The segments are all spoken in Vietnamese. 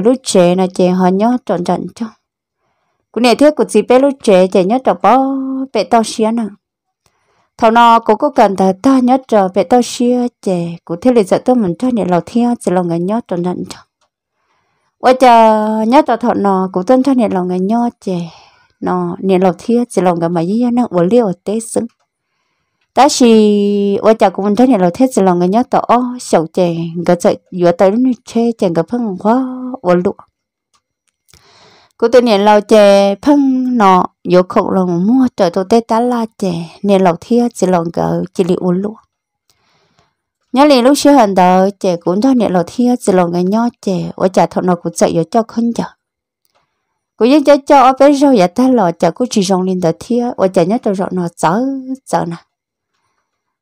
lúc trẻ là trẻ họ nhớ trọn trọn cho cũng này thiết của chị bé lúc trẻ trẻ nhớ trọn bó bé tao xía nè thằng nó cũng có cần ta ta nhớ trọn bé tao xía trẻ cũng thế là giờ tôi mình cho nên lầu thiên chỉ lòng người nhớ trọn trọn cho bây giờ nhớ trọn thằng nó cũng tân cho nên là người nhớ trẻ nó nên lầu thiên chỉ lòng người mà dĩ nhiên nó uống liều tế xứng ta chỉ ở chợ cũng thế này là thế gì là người nhớ tỏ sầu chè cái chạy giữa tới lúc chè chè cái phân quá ở lụa cô tôi nhìn lâu chè phân nọ vô khổ là mua trời tôi tết tá la chè nên lâu thia chỉ là cái chỉ là ở lụa nhớ liền lúc xưa hàng đời chè cũng cho này lâu thia chỉ là người nhớ chè ở chợ thọ nó cũng chạy giữa cho không chợ cô dân cho cho ở bên rau dạ ta lò chợ cô chỉ rong lên đời thia ở chợ nhớ tôi rọ nó chở chở nè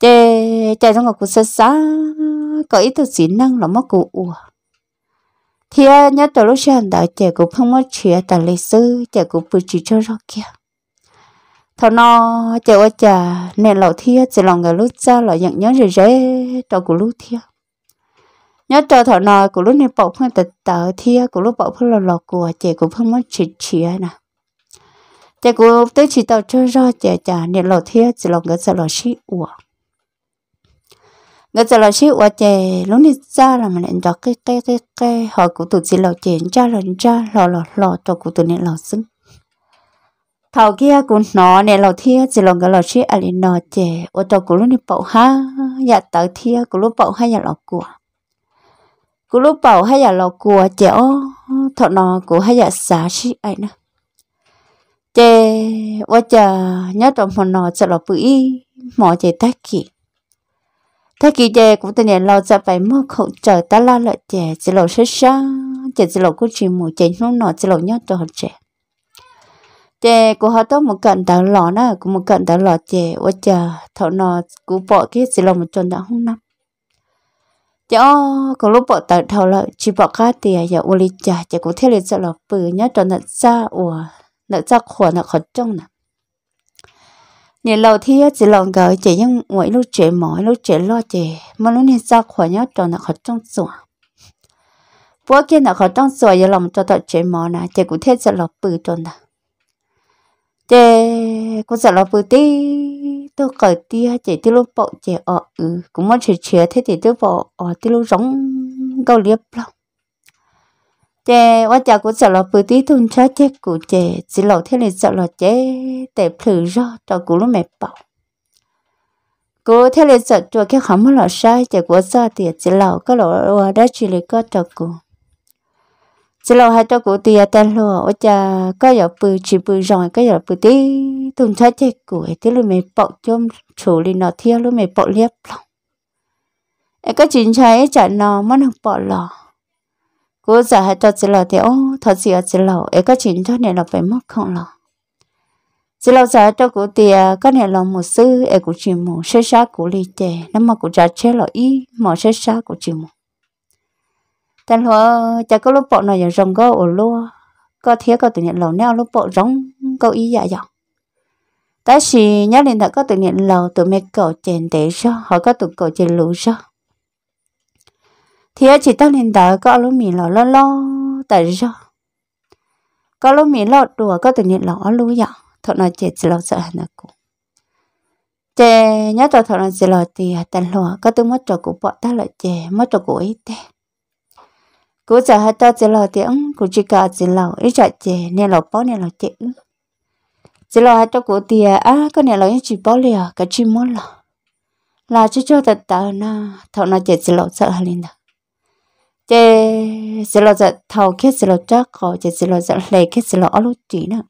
chê chê trong ngọc cụ sơ có ít thức sĩ năng là mất cụ ua thì à, nhớ từ lúc sáng đã chè của không mất chuyện tại lịch sử chè của bự chỉ cho rõ kia thọ nó chè ở chà nên lão thia chỉ lòng người lúc xa là nhận nhớ rồi rẽ cho của lúc thia nhớ cho thọ nó của lúc này bỏ phương tật tờ thia của lúc bỏ phương là lọ của chè của không mất chuyện chuyện nè chè của tới chỉ tàu cho rõ chè chà nên lão thia chỉ lòng người sợ là sĩ uổng người ta là xíu qua chè lúc này cha là mình ăn cho cái cái cái cái họ cũng tụt chỉ lò chè cha là cha lò lò lò cho cũng tụt này lò xứng thầu kia cũng nó này lò thia chỉ lòng cái lò xíu ở đây nọ chè ô tô cũng lúc này bảo ha dạ tới thia của lúc bảo hay dạ lò của cũng lúc bảo hay dạ lò của chè ô thọ nò của hay dạ xá xí ấy nè chè ô chà nhớ trong phần nò sẽ lò bự mỏ chè tách kỹ thế kỳ đề cũng tên này lo ra phải mua khẩu trời ta la lại trẻ chỉ lộ sơ sơ trẻ chỉ lộ của chị mù trẻ nó nọ chỉ lộ nhớ cho họ trẻ trẻ của họ đó một cận đã lọ nè cũng một cận đã lọ trẻ ôi chờ thọ nọ của bỏ cái chỉ lộ một chân đã không năm cho có lúc bỏ tờ thầu lợi chỉ bỏ cá tiền giờ uli trả chỉ có thể là sẽ lọ bự nhớ cho nợ ra ủa nợ ra khổ nợ khó trông nè nhớ lâu thì chỉ lòng gỡ chỉ nhưng mỗi lúc chỉ mỏi lúc chỉ lo chỉ mà lúc này ra khỏi nhớ cho nó khỏi trong sủa bữa kia nó khỏi trong sủa giờ lòng cho tôi chỉ mỏi nè chỉ cũng thế sẽ lo bự cho nè chỉ cũng sẽ lo bự tí tôi cởi tia chỉ tiêu lúc bộ chỉ ở ừ cũng muốn chỉ chia thế thì tôi bỏ ở tiêu lúc giống gấu liếp lòng chế quá chả cũng sợ là bự tí thun cha chết cụ chế chỉ lộ thế này sợ là chế để thử rõ cho cụ lúc mệt bảo cụ thế này sợ chùa cái không là sai chả của sợ thì chỉ lộ có lộ đó chỉ lấy có cho cụ chỉ lộ hai cho cụ thì à, tên lùa quá chả có giờ bự chỉ bự rồi có giờ bự tí thun cha chết cụ thế lúc mệt bảo chôm chủ lý nó theo lúc mệt bảo liếp lòng cái chuyện trái chả nó mất học bỏ lò cô giờ hãy cho chị lầu thì ô thật gì ở chị lầu ấy có chuyện cho nên là phải mất không lầu chị lầu giờ cho cô thì có nên là một sư ấy cũng chỉ một sẽ xa của lý tệ nếu mà cũng trả chế là ý mà sẽ xa của chỉ một tên hoa chả có lúc bọn này rồng có ổ lúa có thế có tự nhận lầu neo lúc bọn rống câu ý dạ dọc ta xì nhớ lên đã có tự nhận lầu tụi mẹ cậu chèn để sao họ có tụi cậu chèn lũ sao thì chỉ tao lên đó có lúc mình lo lo lo tại do có lúc mình lo đùa có tự nhiên lo lúc vậy dạ. thọ nó chỉ chỉ lo sợ hẳn là cũng chè nhớ tao thọ nó chỉ lo thì tao lo có tôi mất trò của bọn tao lại chè mất trò của ít thế cú giờ hai tao chết lo thì ông cú chỉ cả chỉ lo ít chả chè nên lo bao nên lo chè chỉ lo hai cho cô thì à có nên lo ít chỉ bao liền cả chỉ muốn lo là cho cho tao tao na thọ nó chỉ chỉ lo sợ hẳn đó chế sẽ lo giật thầu kết sẽ lo chắc khó chế sẽ lo giật lệ kết sẽ lo ở lúc chỉ nữa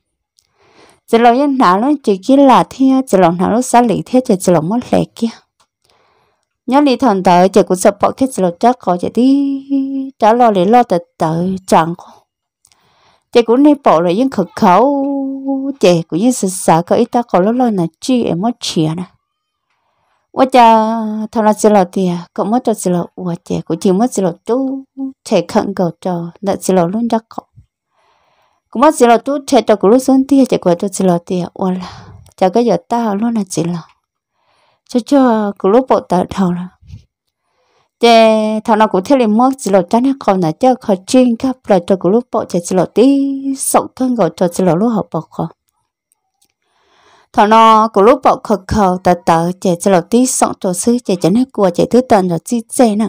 chế lo yên nào nó chỉ khi là thiên chế lo nào nó xa lý thế, chế chế lo mất lệ kia nhớ lý thần tới chế cũng sợ bỏ kết sẽ lo chắc khó chế đi trả lo lý lo tới tới chẳng khó chế cũng nên bỏ rồi yên khẩu khẩu chế cũng yên sợ sợ có ít ta có lo lo là chi em mất chia nè 我家他那只老爹，搞么着只老我家，古只么只老都才肯搞着，那只老乱着搞。古么只老都才到古路上爹，结果着只老爹我了，这个要打乱了只老，这叫古路不打头了。这他那古天里么只老真的搞那叫靠近，搞不来着古路不，这只老爹手跟搞着只老路好不好？thọ nó có lúc bảo khờ khờ tờ tờ chạy cho lộc tí sọng trò sư chạy cho nó cua chạy thứ tần rồi chi chê nè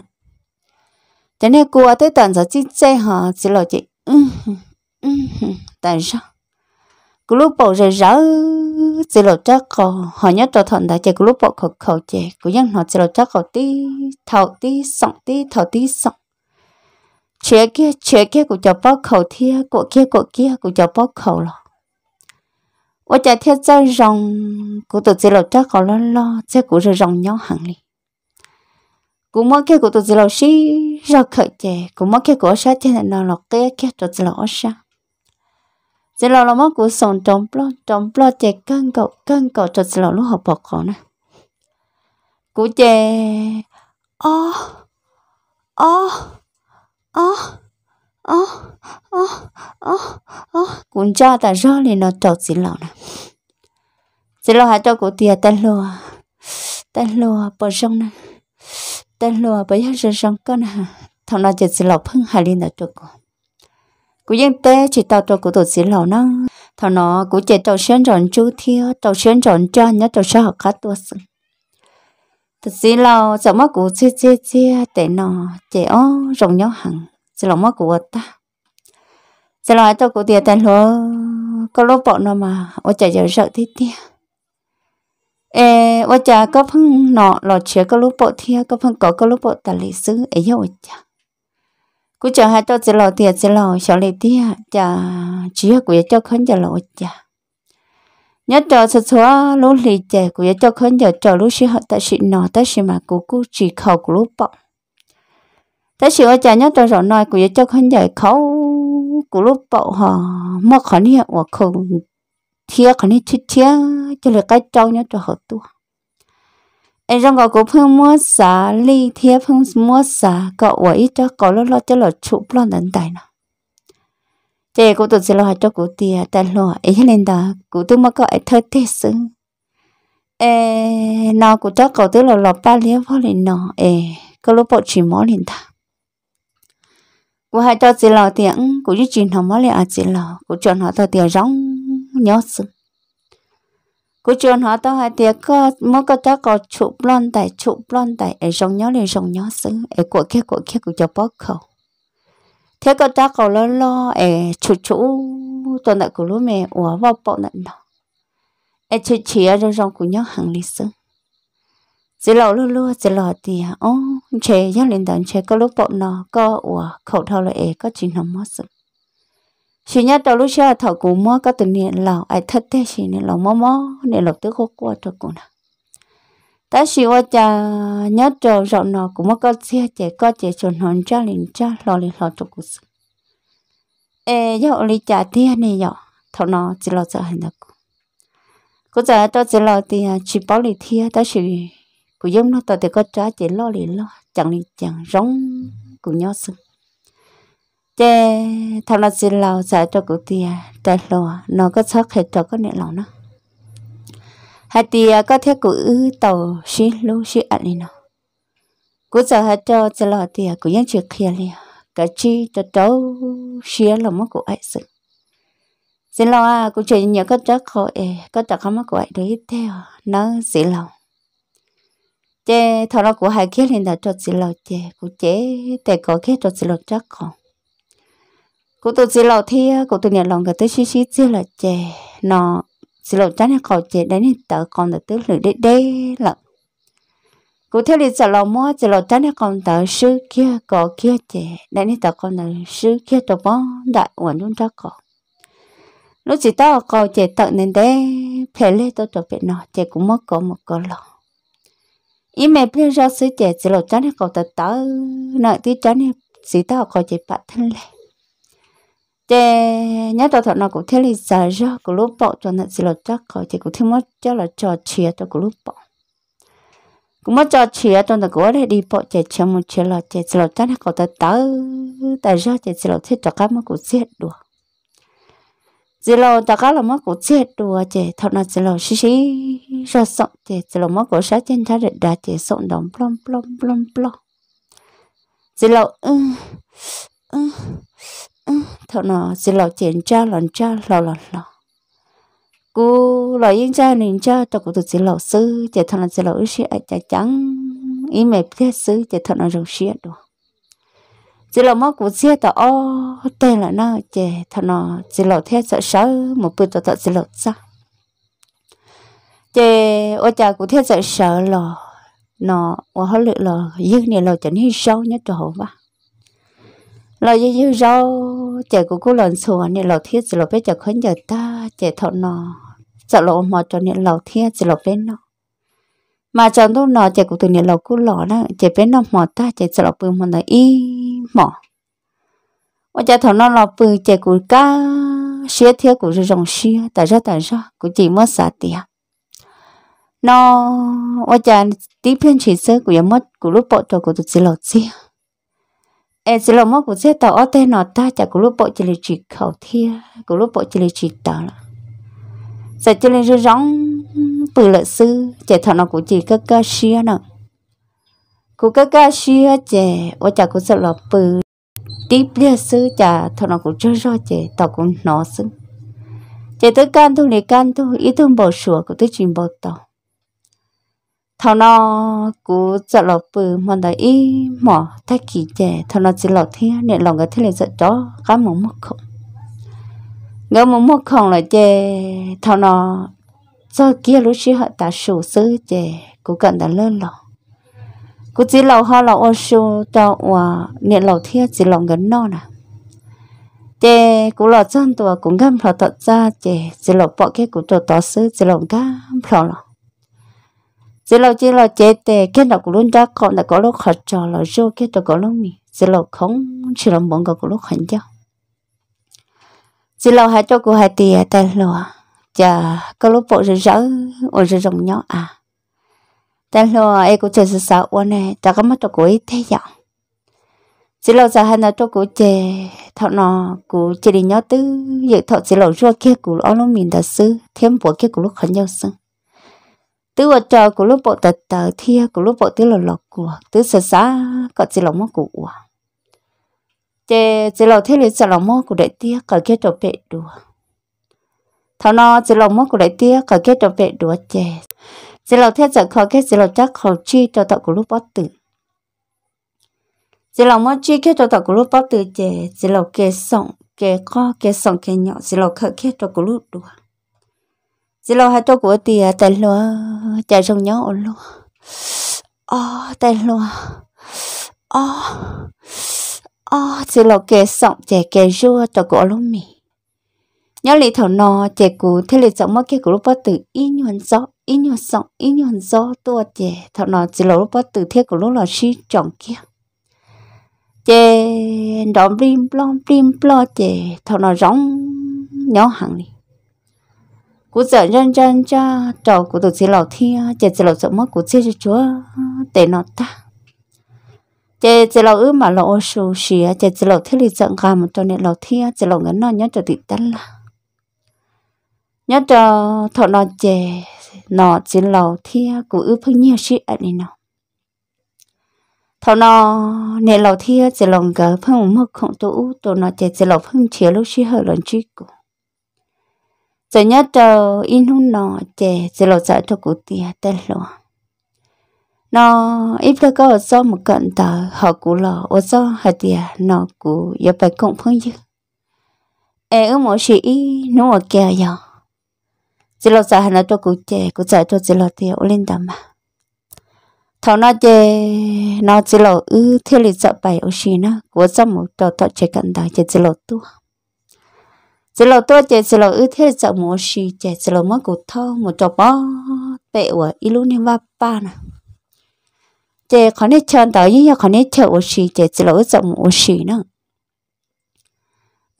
cho nó cua thứ tần rồi chi chê hả chỉ lộc chị tại sao cứ lúc bảo rời rỡ chỉ lộc chắc cò họ nhớ trò thọn đã chạy cứ lúc bảo khờ khờ chạy cứ dân họ chỉ lộc chắc cò tí thầu tí sọng tí thầu tí sọng chuyện kia chuyện kia cũng cho bao khẩu thia của kia của kia cũng cho bao khẩu rồi 我家天在 rồng cụ tụt chỉ lầu chắc còn lo lo chắc cụ rồi rồng nhau hẳn đi cụ mất cái cụ tụt chỉ lầu xí ra khởi chè cụ cái cụ sa thế nào lọc cái cái tụt chỉ lầu sa chỉ lầu là mất cụ sống trong plo trong plo chè căng cậu căng cậu tụt chỉ lầu lúc học bọc khó nè cụ chè ô ô ô cũng cho cho nó 어, 어, 어, lùa, 군자다 lùa 너 떡질러나. 질러 하자 lùa 딸로아, 딸로아 버정나, 딸로아 버여서 정거나, thằng chết chỉ lẩu phưng hà linh nó chỗ cô cú yên tế chỉ tao cho cú tổ chỉ lẩu nó thằng nó cú chế tàu xuyên rộn chú thiêu tàu xuyên rộn cho nhớ tàu sao học khát tua sưng thật chỉ lẩu giờ mà cú chia chia chia để nó chế ó rộng nhau hằng chỉ lòng mất của ta chỉ là tôi cũng tiền tiền lúa có lúa bọn nó mà ôi chả giờ sợ thế tia ê ôi chả có phân nọ lò chĩa có lúa bộ thia có phân có có lúa bộ ta lịch sử ấy dấu chả cú chờ hai tôi chỉ là tiền chỉ là sợ lịch tia chả chĩa của cho khấn chả là ôi chả nhớ trò sơ sơ lúa lì chả của cho khấn giờ trò lúa sĩ họ ta sĩ nọ ta sĩ mà cú cú chỉ khẩu của lúa bọn ta chỉ ở nhà tôi rồi nói của cho không dạy khâu của lúc bộ họ mà khó nhẹ hoặc không thiệt khó nhẹ chết thiệt cho là cái trâu nhớ cho họ tua em trong gọi của phương mua xả ly thiệt phương mua xả cậu quả ít cho cậu lo lo cho là chụp lo đến tại nào chị cũng tụt sẽ lo cho cụ tia ta lo ấy lên đó cụ tôi mà có ai thơ thế sự ê nó cụ chắc cậu tôi là lọp ba liếc vào lên nó ê cậu lúc bộ chỉ mỏ lên ta cô hai cho chị lò tiếng cô như chuyện họ mới là chị lò cô chọn họ tao tiền rong nhớ sự cô chọn họ tao hai tiền có mỗi có tao có chụp lon tại chụp lon tại ở rong nhớ liền rong nhớ sự ở của kia của kia của cho bóc khẩu thế có tao có lo lo ở chụp chụp tuần này của lúc mẹ ủa vào bọn này nó ở chủ chỉ ở rong của nhớ hàng lịch sử chỉ lò lúa lúa chỉ lò thì à. ô chế nhớ lên đàn chế có lúc bộ nó có ủa khẩu thâu là ế có chuyện nó mất sự chỉ nhớ đầu lúc xưa thầu cũng mua có từng niệm lão ai thất thế chỉ niệm lão mò mò niệm lão tức khó qua cho cũng nào ta chỉ qua cha nhớ trò rộng nó cũng mất có xe chế có chế chuẩn hòn cha linh cha lò linh lò cho cũng sự ê dạo lý trả tiền này dạo thầu nó chỉ lò sợ hành được cũng giờ tôi chỉ lò thì chỉ bảo lý thiên ta chỉ cô giống nó tao thì có trái chỉ lo liền lo chẳng đi chẳng rong cô nhớ sưng chê thằng nó xin lao giải cho cô tia trái lo nó có sót hết cho có nệ lòng nó hai tia có thể cô ư tàu xí lú xí ảnh đi nó cô sợ hết cho chỉ lo tia cô vẫn chưa kia liền cái chi cho cháu xía lòng mất cô ấy sưng xin lao à cô chơi nhớ có chắc khỏi có chắc không mất cô ấy đấy theo nó xí lòng chế thọ nó của hai kia lên đã cho chị lò chế của chế để có kia cho chị lò chắc còn của tôi chị lò thì của tôi nhận lòng cái tới xí xí chị là chế nó chị lo chắc là có chế đấy nên tớ còn là tới lửa đấy đấy là cụ thể là chị lò mua chị lo chắc là còn tớ sư kia có kia chế đấy nên tớ còn là sư kia cho bó đại ổn luôn chắc còn lúc chị tao còn chế tận nên đấy phải lấy tôi cho biết nó chế cũng mất có một cái lòng ý mẹ bây giờ sứ trẻ chỉ trắng hay cậu ta tớ nợ tí trắng chán sĩ tao có chỉ bạn thân lệ trẻ nhớ tớ thật nó cũng thế lý giải ra của lúc bỏ cho nợ sĩ lột trắng cậu chỉ cũng thêm mất cho là trò chuyện cho của lúc bỏ cũng mất trò chuyện cho nó cũng để đi bỏ trẻ chăm một chuyện là trẻ sĩ trắng hay cậu ta tớ tại ra trẻ sĩ lộ thế cho các mà cũng giết được chỉ lo ta cá là mất cổ chết đùa chị thật là chỉ lo xí xí ra sọn chị chỉ lo mất cổ sát trên trái đất đã chị sọn đồng plom plom plom plom chỉ lo ư ừ, ư ừ, ư ừ, thật là chỉ lo chuyện cha lần cha lo lần lo cô lo yên cha nên cha ta cũng tự chỉ lo sư chị thật là chỉ lo xí ai cha trắng ý mẹ thế sư chị thật là rồng xí đùa chỉ là mất của xe tao ô tên là nó chè thằng nó chỉ là thế sợ sợ một bữa tao tao chỉ là sao chè ô cha của thế sợ sợ là nó ô hết lựa là dư này là chẳng hi sâu nhất chỗ hổ va là dư dư sâu chè của cô lần sủa này là thiết chỉ là biết chả khấn giờ ta chè thọ nó sợ lộ mà cho nên là thiết chỉ là bên nó mà chọn lúc nọ chạy cụ từ nhà lầu cú lọ đó chạy bên nó mỏ ta chạy sợ lọc bưng mà nó y mỏ ôi chạy thằng nó lọc bưng chạy cụ cá xía thiếu cụ rồi rồng xía tại ra tại ra cụ chỉ mất xả tiền nó ôi chạy tí phiên chỉ sơ cụ giờ mất cụ lúc bộ trò cụ tụt xí lọt xía em xí lọt mất cụ xe tàu ô tê nọ ta chạy cụ lúc bộ chỉ là chỉ khẩu thia cụ lúc bộ chỉ là chỉ tàu là sợ chỉ là rồi rong bự lợi sư chạy thằng nó cũng chỉ cơ cơ xia nè cụ cơ cơ xia trẻ, ô chả cũng sợ lọ bự tiếp lia sư chả thằng nó cũng chơi rồi trẻ, tao cũng nó sư trẻ tới can thôi này can thôi, ý thương bỏ sủa của tới chuyện bỏ tao thằng nó cũng sợ lọ bự mà đã ý mỏ thay kỳ trẻ, thằng nó chỉ lọ thế nên lòng cái thế này sợ chó cá mồm mất không ngỡ mồm mất không là chạy thằng nó cho kia lúc xưa họ ta sổ sứ chè cũng cần đã lớn lò cũng chỉ lâu họ là ô sô cho hòa niệm lâu thiết chỉ lòng gần non à chè cũng là chân tòa cũng gam phò thật ra chè chỉ lâu bỏ cái cũng cho tỏ sứ chỉ lòng gam phò lò chỉ lâu chỉ lâu chè tè cái nào cũng luôn ra còn là có lúc khởi cho là rô cái đó có lúc mì chỉ lâu không chỉ lòng bọn có lúc hành cho chỉ lâu hai cho cô hai tiền tài lò chả có lúc bộ rỡ rỡ ổn rỡ rồng nhỏ à ta lo ai cũng chơi sợ ổn này ta có mất cho cô ấy thế dọn chỉ lâu giờ hai là cho cô chè thọ nó cô chỉ đi nhớ tứ giờ thọ chỉ lâu rua kia cô lo lúc mình thật sự thêm bộ kia cô lúc khẩn nhau xưng tứ vợ chờ cô lúc bộ tật tờ thia cô lúc bộ tứ lò lò của tứ sợ xa có chỉ lâu mất của chờ chỉ lâu thế lý sợ lâu mất của đại tia có kia trộn bệ đùa thằng nó chỉ lòng mất của lại tia khỏi kết trong vệ đũa chè chỉ lòng thế giận khỏi kết chỉ lòng chắc khỏi chi cho tọt của lúc bắt tử chỉ lòng mất chi kết cho tọt của lúc bắt tử chè chỉ lòng kê sọng kê co kê sọng kê nhỏ chỉ lòng khởi kết cho của lúc đũa chỉ lòng hai cho của tia tay lúa chạy trong nhau ổn lúa oh tay lúa oh oh chỉ lòng kê sọng chè kê rua cho của lúc mình nhớ lý thầu nọ chè cú thế lý trọng mất cái cú lúc bắt từ ít nhuận gió ít nhuận sọng ít nhuận gió tua chè thầu nọ chỉ lúc bắt từ thế cú lúc là si trọng kia chè đó blim blom blim blo chè thầu nọ giống nhớ hàng đi cú sợ chân chân cha trò của tụi chỉ lầu thi chè chỉ lầu trọng mất của chè chúa để nọ ta chè chè lầu ư mà lầu sù xì chè chè lầu thế lý trọng gà một tuần này lầu thi chè lầu ngắn nọ nhớ trò tịt tân là nhất là thọ nó chè nọ trên lầu thì cũng ước phương nhiều sự ở đây nó thọ nó nè lầu thì chỉ lòng gỡ phương một không tụ tụ nọ chè chỉ lầu phương chia lúc sự hở lần trước cũng giờ nhớ chờ in hôn nọ chè giờ lo sợ cho cụ tia tên lo nó ít là có do một cận tờ họ cụ lò ở do hạt tia nó cụ giờ bài cộng phương dư em ước mỗi sĩ nó ở kia giờ chỉ lo sợ hắn cho cụ chè cụ chạy cho chỉ lo tiền ô lên đầm mà thằng nó chè nó chỉ lo ư thế lịch sợ bài ô xí nó của sao một trò thọ chè cận đời chè chỉ lo tu chỉ lo tu chè chỉ lo ư thế lịch sợ một xí chè chỉ lo mất cụ thọ một trò bó bẹ của ilu nem ba ba nè chè khó nên chờ đời nhưng khó nên chờ ô xí chè chỉ lo ư sợ một xí nữa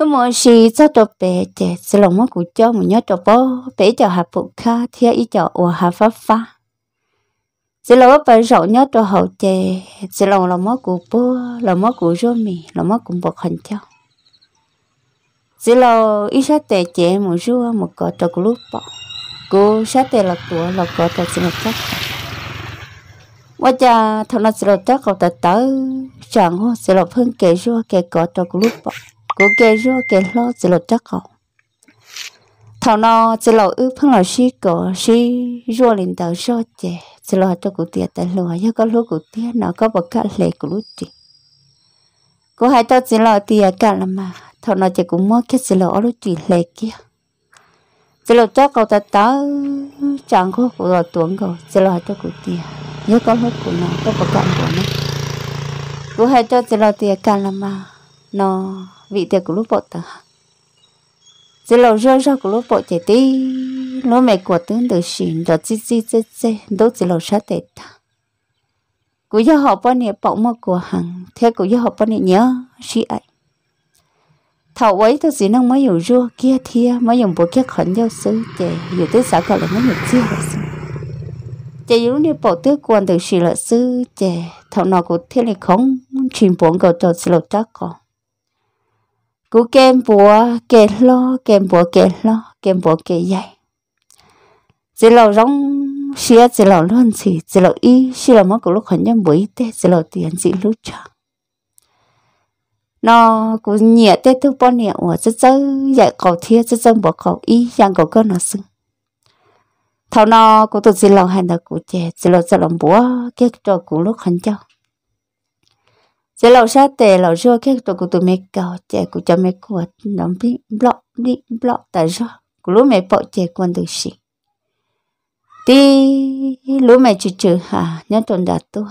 tôi muốn xí cho cho bé để sẽ lòng mất của cho một nhớ cho bố bé cho hạt phụ kha theo ý cho của hạt pháp pha sẽ lòng bé rộng nhớ cho hậu chè sẽ lòng lòng mất của bố lòng mất của rô mì lòng mất của bọc hành cho sẽ lòng ý sát tệ chè một rua một cọ cho của lúc bỏ cô sát tệ là tuổi là cọ cho sẽ một chắc và cha thằng nó sẽ lòng chắc cậu ta tới chẳng sẽ lòng hơn kể rua kể cọ cho của lúc bỏ cố kê rô kê lô chỉ lô chắc họ thảo nó chỉ lô ư phân là sĩ cổ sĩ rô lên tàu rô chè chỉ lô cho cụ tiệt tại lùa do có lúc cụ tiệt nó có bậc cả lệ của lúc chị cô hai tao chỉ lô tiệt cả là mà thảo nó chỉ cũng mất cái chỉ lộ lúc chị lệ kia chỉ lô cho cậu ta tớ chẳng khô cụ đồ tuấn cậu chỉ lộ cho cụ tiệt do có lúc của nó có bậc cả của nó cô hai tao chỉ lô tiệt cả là mà nó vị thế của lúc bộ tờ giờ lầu rơi ra của lúc bộ chạy tí, nó mẹ của tướng từ xin rồi chi chi chi chi đâu chỉ lầu sát tệ ta cú giáo họ bao nhiêu bỗng mơ của hàng thế cú giáo họ bao nhiêu nhớ sĩ ấy thầu ấy tôi chỉ năng mới dùng rua kia thia mới dùng bộ kia khẩn nhau xứ chạy dù tới xã còn là mới dùng chia là xứ chạy dù đi bộ tứ quan từ xì là xứ chạy thầu nào cũng thiên này không truyền bốn cầu cho xì lột chắc còn cú kem bùa kề lo kem bùa kề lo kem bùa kề dạy chỉ là rong xia chỉ là luôn chỉ chỉ là y chỉ là mất của lúc khẩn nhân buổi tết chỉ là tiền chỉ lúc cho nó cú nhẹ tết thứ bao nhiêu ở chứ chứ dạy cầu thia chứ chứ bỏ cầu y giang cầu cơ nó sưng thầu nó cú tự chỉ là hành là cú chè chỉ là chỉ là bùa cái trò cú lúc khẩn cho giờ lâu sa tệ lâu rồi cái tụi cụ tụi mẹ cầu chạy cụ cho mẹ của nằm đi block đi block tại rồi cụ lúc mẹ bỏ chạy quan được gì đi lúc mẹ chữ chữ hà nhớ tuần đã tua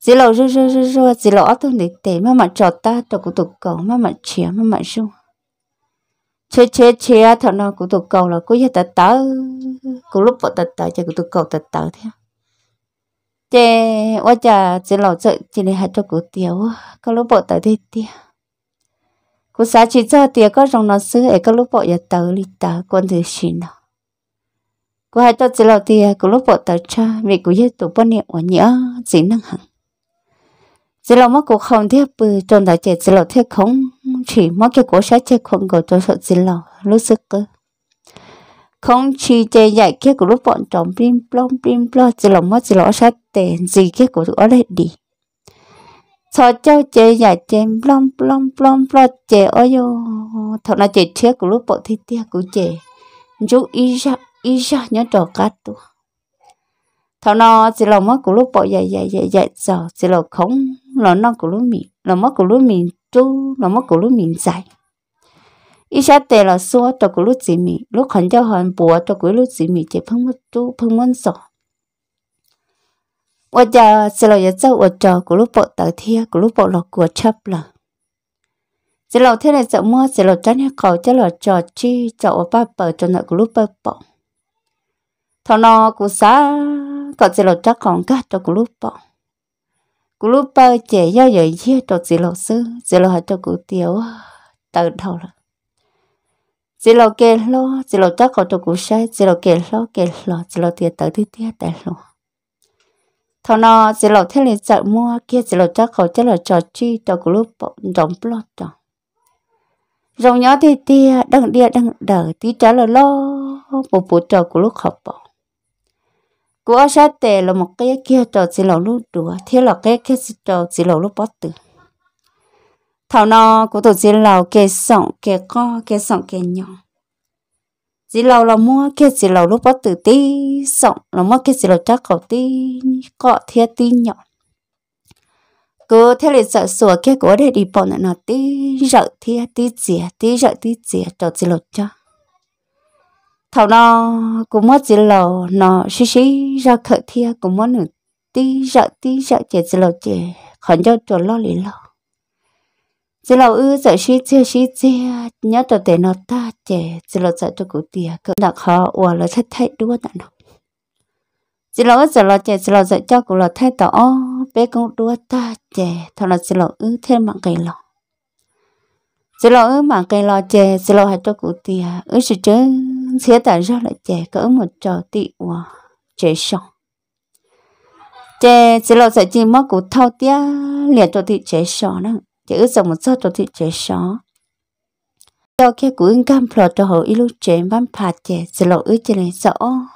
giờ lâu rồi rồi rồi rồi giờ lâu tôi này tệ mà mà trò ta tụi cụ tụi cầu mà mà chia mà mà ru chế chế chế thằng nào cụ tụi cầu là cứ giờ tớ tớ cụ lúc vợ tớ tớ chạy cụ tụi cầu tớ tớ thế chế quá chả chế lẩu chợ chỉ này hạt cho củ tiêu có lúc bộ tới đây tia cú xá chỉ cho tia có rong nó xứ ấy có lúc bộ giờ tới đi tới quân thứ xin nó cú hạt cho chế lẩu tia cú lúc bộ tới cha vì cú giờ tụ bao nhiêu nhớ chỉ năng hằng chế lẩu mắc cú không thiết bự trong đại chế chế lẩu thiết không chỉ mắc cái cú xá chế không gọi cho sợ chế lẩu lúc sức cơ không chỉ chơi dạy kia của lúc bọn trống bim plom bim plom chỉ lòng mất chỉ lỗ sát tiền gì kia của tụi đấy đi cho cháu chơi dạy chơi plom plom plom plom chơi ôi yo thật là chơi chết của lúc bọn thi tiếc của chơi chú ý ra ý ra nhớ trò cá tu thằng nó chỉ lòng mất của lúc bọn dạy dạy dạy dạy giờ chỉ lòng không lòng nó của lúc mình lòng mất của lúc mình chú lòng mất của lúc mình dạy 一下得了说，都咕噜子米，噜看到很薄，都咕噜子米，就碰不住，碰不手。我家吃了一周，我家咕噜薄到天，咕噜薄了过吃了。这老天来怎么？这老真天搞这老着急，找我爸爸就那咕噜爸爸。他那古啥搞这老着讲个都咕噜爸，咕噜爸姐要有一些都这老师，这老还都古掉啊，到头了。chỉ lo kê lo chỉ lo chắc họ tôi cũng sai chỉ lo kê lo kê lo chỉ lo tiệt tới thứ tiệt tại lo thằng nó chỉ lo thế này chạy mua kia chỉ lo chắc họ chỉ lo trò chi tôi cũng lúc rộng plot đó giống nhỏ thì tiệt đằng tiệt đằng đờ tí trả là lo bộ bộ trò của lúc học bỏ của sát tệ là một cái kia trò chỉ lo lúc đùa thế là cái cái trò chỉ lo lúc bắt từ thảo nó của tổ chỉ lầu kê sọng kê co kê sọng kê nhỏ chỉ lầu là mua kê chỉ lầu lúc bắt từ tí sọng là mua kê chỉ lầu chắc cầu tí cọ thiết tí nhỏ cứ thế là sợ sủa kê của để đi bọn nó tí rợ thiết tí chìa tí rợ tí chìa tổ chỉ lầu cho thảo nó cũng mua chỉ lầu nó xí xí ra khởi thiết cũng mua nửa tí rợ tí rợ chè chỉ lầu chè khỏi cho chỗ lo lý lầu chỉ là ư giải sĩ chia sĩ chia nhớ tờ tệ nó ta trẻ chỉ là giải cho cụ tìa cỡ đặc họ ủa là thách thay đua nè nó chỉ là ư giải là trẻ chỉ là giải cho cụ là thay tỏ ô bé cũng đua ta trẻ thật là chỉ là ư thêm mạng cây lọ chỉ là ư mạng cây lọ trẻ chỉ là hạt cho cụ tìa ư sự chứ sẽ tại ra lại trẻ cỡ một trò tị ủa trẻ xong trẻ chỉ là giải chỉ mất cụ thao tía liền cho thị trẻ sọ nữa chỉ ước dòng một giọt cho thị trẻ xó do kia của ứng cam phở cho hậu lúc trẻ văn phà trẻ, sẽ lộ ước chế này rõ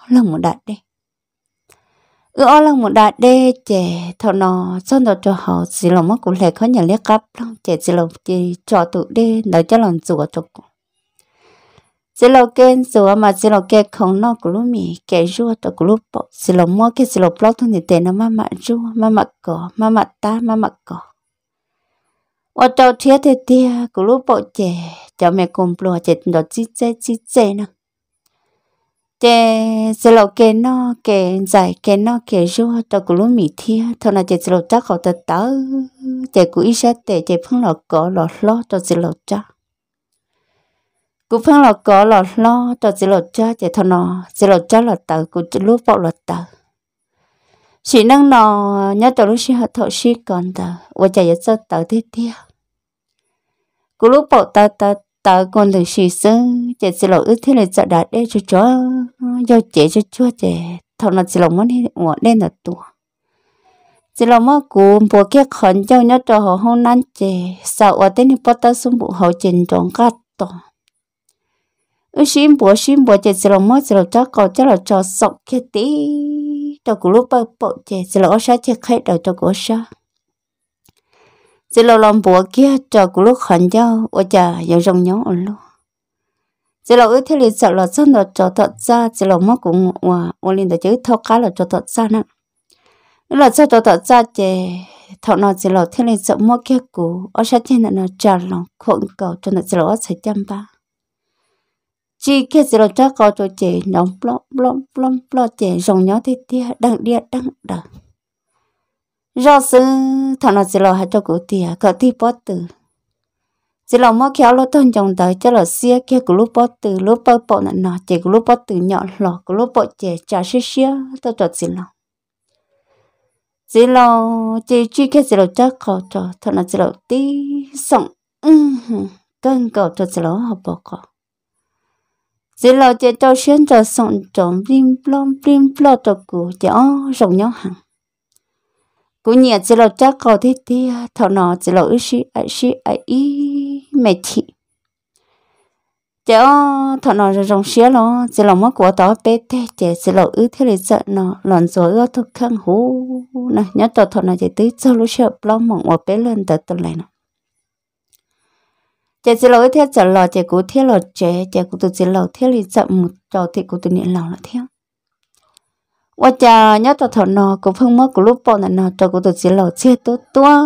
lòng một đạt đây ước lòng một đạt đê trẻ thọ nò son đồ cho hậu sẽ lộ mất cụ lệ khó nhận liếc cấp, lòng chế sẽ lộ chế cho tụ đê nói cho lòng rùa cho cụ sẽ lộ kênh rùa mà sẽ lộ kê không nó của lúc mì kê rùa cho của lúc bộ sẽ lộ mua kê sẽ lộ bó thông thì tên nó mà mạ rùa mà mạ cỏ mà mạ ta mà mạ cỏ 我到天的爹，咕噜宝姐，叫咩公婆姐，到姐姐姐姐呢？姐，这老给呢，给在给呢，给说到咕噜米天，他那姐这老家好得到，姐古一下得姐碰老哥老老到这老家。古碰老哥老老到这老家，姐他那这老家老到古这老宝老到。chỉ năng nọ nhớ tàu lúc xí hợp thọ xí còn tờ và chạy cho tàu thế tiêu cú lúc bộ tờ tờ tờ còn được xí sơ chạy xí lộ ước thế là chạy đạt để cho chó giao chế cho chúa chạy thọ nó xí lộ mất hết ngọ nên là tua chỉ là mà cú bộ kia khẩn cho nhớ cho họ không năn chạy sợ và tên bắt ta xuống bộ hậu trình tròn cát tòa ước xin bộ xin bộ chạy xí lộ mất xí lộ cho cậu cho là cho sọc kia tí cho cũng lúc bao bộ chè sẽ là sa chè khai đầu cho cụ sa sẽ là lòng bùa kia cho cũng lúc khẩn giao ô chà dầu rồng nhó ở luôn sẽ là ước thế liền sợ là sân là cho thật ra sẽ là mất cũng hòa ô liền là chữ thọ cá là cho thật ra nè nếu là cho cho thật ra chè thọ nó sẽ là thế liền sợ mất kia cụ ô sa chè nó trả lòng khổng cầu cho nó sẽ là sẽ chăm ba chỉ khi rồi cho cậu cho chỉ nóng plom plom plom plom chỉ dòng nhó thì tia đang đia đang đờ do sư thằng nào chỉ lo hạt cho cụ tia cậu thì bớt à, từ chỉ lo mất khéo lo thằng chồng tới cho lo xia kia cụ lúc bớt từ lúc bớt bộ nè nọ chỉ cụ lúc bớt từ nhỏ lọ cụ lúc bớt chỉ trả xia xia tôi cho chỉ lo chỉ lo chỉ chỉ khi chỉ lo cho cậu cho thằng nào chỉ lo tí sống ừ cơn cậu cho chỉ lo học bỏ cậu chỉ là chỉ cho xuyên cho sòng trộn bim blom bim blo cho cụ chỉ ó rồng nhau hẳn cụ nhẹ chỉ là chắc có thế tia thọ nó chỉ là ước sĩ ấy sĩ ấy mẹ chị chỉ ó thọ nó rồng xía nó chỉ là mất của tao bé thế chỉ chỉ là ư thế là sợ nó lòn rồi ước thuộc khăn hú nè nhớ tao thọ nó chỉ tới sau lúc sợ bông mộng ở bé lên tới tới lại nó chị chỉ lâu thế chả lò chị cũng thế lò chế chị cũng tự chỉ lò thế thì chậm một trò thì cũng tự niệm lâu là theo và chờ nhớ tao thọ nó cũng không mất của lúc bọn là nó trò cũng tự chỉ lò chế tốt tua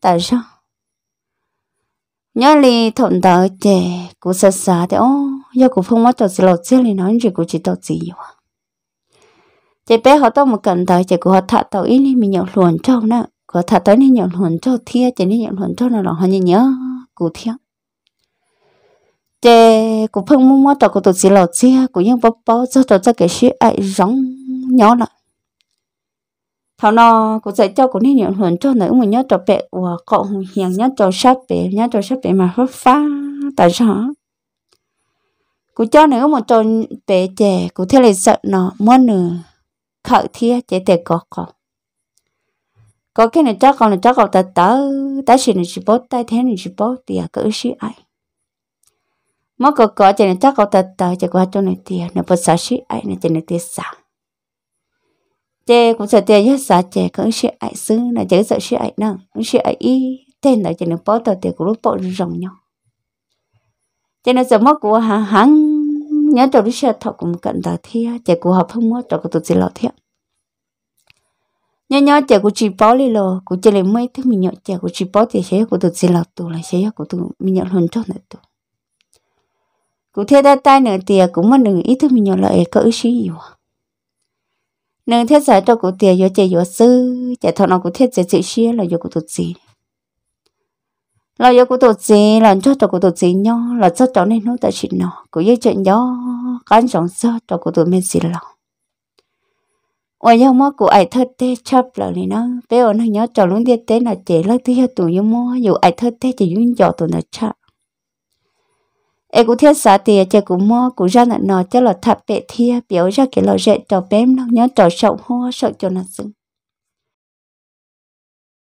tại sao nhớ li thọn tớ chị cũng sợ sợ thế ô giờ cũng không mất trò chỉ lò chế li nói gì cũng chỉ tao gì hoa chị bé họ tao một cận tới chị cũng họ thạ tao ý đi mình nhận luồn trong nè có thạ tới nên nhận luồn cho thia chị nên nhận luồn cho nó là họ nhớ cụ thiang chế cụ phong mua mua tàu cụ tụt xì lò chia cụ nhưng bó bó cho tàu cho cái sự ai rong nhỏ lại thảo nó cụ dạy cho cụ nên nhận hưởng cho nữa mà nhớ trò bẹ của cậu hiền nhớ trò sát bé nhớ trò sát bẹ mà hốt phá tại sao cụ cho nữa một trò bé trẻ, cụ thấy là sợ nó mua nữa, khởi thia chế tệ có cọc có cái này chắc còn là chắc còn ta ta ta chỉ là chỉ bó tay thế này chỉ bó tiền cứ xí ai mà có có chỉ là chắc còn ta ta chỉ qua chỗ này tiền nó bớt xả xí ai nó chỉ là tiền xả chè cũng sợ tiền nhất xả chè cứ xí ai xứ là chỉ sợ xí ai năng xí ai ý tên là chỉ là bó tờ tiền của lúc bó rồng nhau cho nên giờ mất của hàng hàng nhớ chỗ lúc xe thọ cũng cận tờ thia chè của hợp không mất chỗ của tụi chỉ lọ thiệt nhớ nhớ chả của chị bó đi lo của chị lấy mấy thứ mình nhớ chả của chị bó thì sẽ của tụi chị lọc tụ là sẽ của tụi mình nhớ hơn cho nữa tụ của thế ta tay nữa tiền cũng mà đừng ít thứ mình nhớ lại có ước gì à nên thế giải cho của tiền do chị do sư chả thọ nào của thế giải chị xia là do của tụi gì, là do của tụi gì là cho cho của tụi gì nhau là cho cho nên nó tại chị nó của yêu chuyện gió cán trọng cho cho của tụi mình xì lòng ôi nhau mò cụ ai thơ tê chấp là này nó bé ổn hay nhớ trò luôn điên tê là chế lắc thứ hai tụ nhau mò dù ai thơ thế chỉ duyên cho tụ nó chấp em cũng thiết xã thì chị cũng mò cũng ra là nọ cho là thập bệ thia biểu ra cái lò rệ trò bém nó nhớ trò sậu hoa sợ cho nó sưng